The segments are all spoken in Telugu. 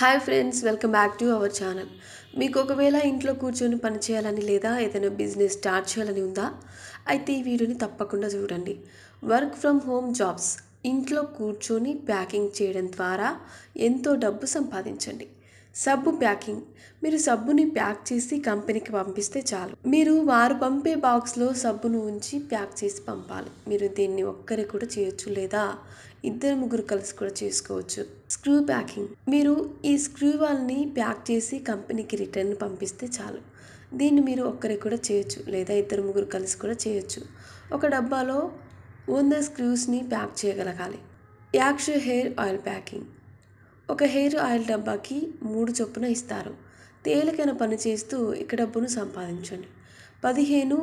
Hi friends welcome back to our channel మీకు ఒకవేళ ఇంట్లో కూర్చొని పని చేయాలని లేదా ఏదైనా బిజినెస్ స్టార్ట్ చేయాలని ఉందా అయితే ఈ వీడియోని తప్పకుండా చూడండి వర్క్ ఫ్రమ్ హోమ్ జాబ్స్ ఇంట్లో కూర్చొని ప్యాకింగ్ చేయడం ద్వారా ఎంతో డబ్బు సంపాదించండి సబ్బు ప్యాకింగ్ మీరు సబ్బుని ప్యాక్ చేసి కంపెనీకి పంపిస్తే చాలు మీరు వారు పంపే బాక్స్లో సబ్బును ఉంచి ప్యాక్ చేసి పంపాలి మీరు దీన్ని ఒక్కరే కూడా చేయొచ్చు లేదా ఇద్దరు ముగ్గురు కలిసి కూడా చేసుకోవచ్చు స్క్రూ ప్యాకింగ్ మీరు ఈ స్క్రూ వాల్ని ప్యాక్ చేసి కంపెనీకి రిటర్న్ పంపిస్తే చాలు దీన్ని మీరు ఒక్కరే కూడా చేయొచ్చు లేదా ఇద్దరు ముగ్గురు కలిసి కూడా చేయొచ్చు ఒక డబ్బాలో వంద స్క్రూస్ని ప్యాక్ చేయగలగాలి యాక్ష హెయిర్ ఆయిల్ ప్యాకింగ్ ఒక హెయిర్ ఆయిల్ డబ్బాకి మూడు చొప్పున ఇస్తారు తేలికైన పని చేస్తూ ఇక డబ్బును సంపాదించండి పదిహేను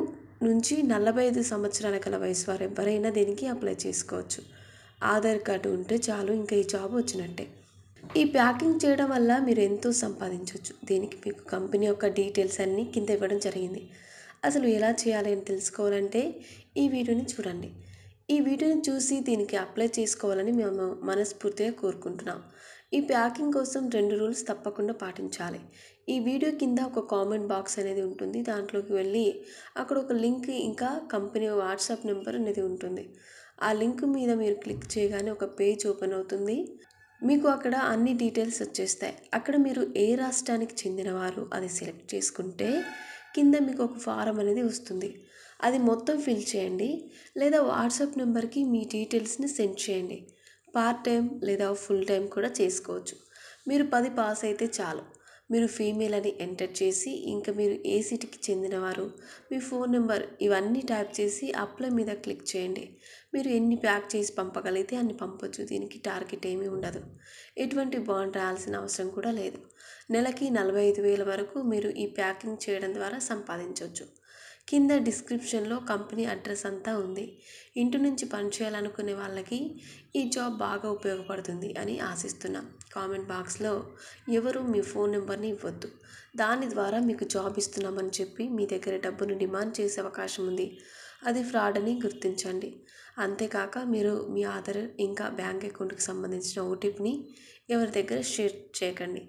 నుంచి నలభై ఐదు సంవత్సరాల కల వయసు వారు ఎవరైనా దీనికి అప్లై చేసుకోవచ్చు ఆధార్ కార్డు ఉంటే చాలు ఇంకా ఈ జాబ్ వచ్చినట్టే ఈ ప్యాకింగ్ చేయడం వల్ల మీరు ఎంతో సంపాదించవచ్చు దీనికి మీకు కంపెనీ యొక్క డీటెయిల్స్ అన్నీ కింద ఇవ్వడం జరిగింది అసలు ఎలా చేయాలి అని తెలుసుకోవాలంటే ఈ వీడియోని చూడండి ఈ వీడియోని చూసి దీనికి అప్లై చేసుకోవాలని మేము మనస్ఫూర్తిగా కోరుకుంటున్నాం ఈ ప్యాకింగ్ కోసం రెండు రూల్స్ తప్పకుండా పాటించాలి ఈ వీడియో కింద ఒక కామెంట్ బాక్స్ అనేది ఉంటుంది దాంట్లోకి వెళ్ళి అక్కడ ఒక లింక్ ఇంకా కంపెనీ వాట్సాప్ నెంబర్ అనేది ఉంటుంది ఆ లింక్ మీద మీరు క్లిక్ చేయగానే ఒక పేజ్ ఓపెన్ అవుతుంది మీకు అక్కడ అన్ని డీటెయిల్స్ వచ్చేస్తాయి అక్కడ మీరు ఏ రాష్ట్రానికి చెందినవారు అది సెలెక్ట్ చేసుకుంటే కింద మీకు ఒక ఫారం అనేది వస్తుంది అది మొత్తం ఫిల్ చేయండి లేదా వాట్సాప్ నెంబర్కి మీ డీటెయిల్స్ని సెండ్ చేయండి పార్ట్ టైం లేదా ఫుల్ టైం కూడా చేసుకోవచ్చు మీరు పది పాస్ అయితే చాలు మీరు ఫీమేల్ అని ఎంటర్ చేసి ఇంకా మీరు ఏ సిటీకి చెందినవారు మీ ఫోన్ నెంబర్ ఇవన్నీ టైప్ చేసి అప్లై మీద క్లిక్ చేయండి మీరు ఎన్ని ప్యాక్ చేసి పంపగలిగితే అన్ని పంపొచ్చు దీనికి టార్గెట్ ఏమీ ఉండదు ఎటువంటి బాండ్ రాయాల్సిన అవసరం కూడా లేదు నెలకి నలభై ఐదు వేల వరకు మీరు ఈ ప్యాకింగ్ చేయడం ద్వారా సంపాదించవచ్చు కింద డిస్క్రిప్షన్లో కంపెనీ అడ్రస్ అంతా ఉంది ఇంటి నుంచి పనిచేయాలనుకునే వాళ్ళకి ఈ జాబ్ బాగా ఉపయోగపడుతుంది అని ఆశిస్తున్నా కామెంట్ బాక్స్లో ఎవరు మీ ఫోన్ నెంబర్ని ఇవ్వద్దు దాని ద్వారా మీకు జాబ్ ఇస్తున్నామని చెప్పి మీ దగ్గర డబ్బును డిమాండ్ చేసే అవకాశం ఉంది అది ఫ్రాడ్ అని గుర్తించండి అంతేకాక మీరు మీ ఆధార్ ఇంకా బ్యాంక్ అకౌంట్కి సంబంధించిన ఓటీపీని ఎవరి దగ్గర షేర్ చేయకండి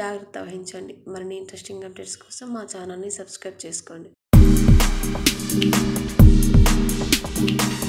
జాగ్రత్త వహించండి మరిన్ని ఇంట్రెస్టింగ్ అప్డేట్స్ కోసం మా ఛానల్ని సబ్స్క్రైబ్ చేసుకోండి Thank you.